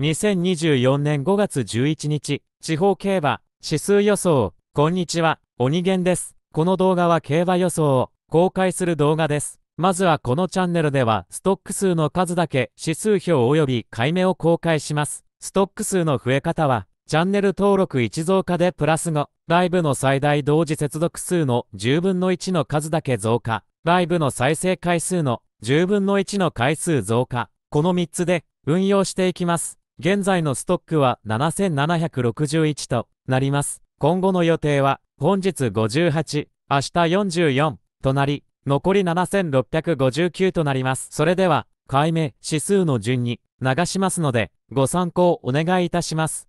2024年5月11日、地方競馬、指数予想、こんにちは、鬼源です。この動画は競馬予想を公開する動画です。まずはこのチャンネルでは、ストック数の数だけ指数表及び買い目を公開します。ストック数の増え方は、チャンネル登録1増加でプラス5、ライブの最大同時接続数の10分の1の数だけ増加、ライブの再生回数の10分の1の回数増加、この3つで運用していきます。現在のストックは7761となります。今後の予定は、本日58、明日44となり、残り7659となります。それでは、解明指数の順に流しますので、ご参考お願いいたします。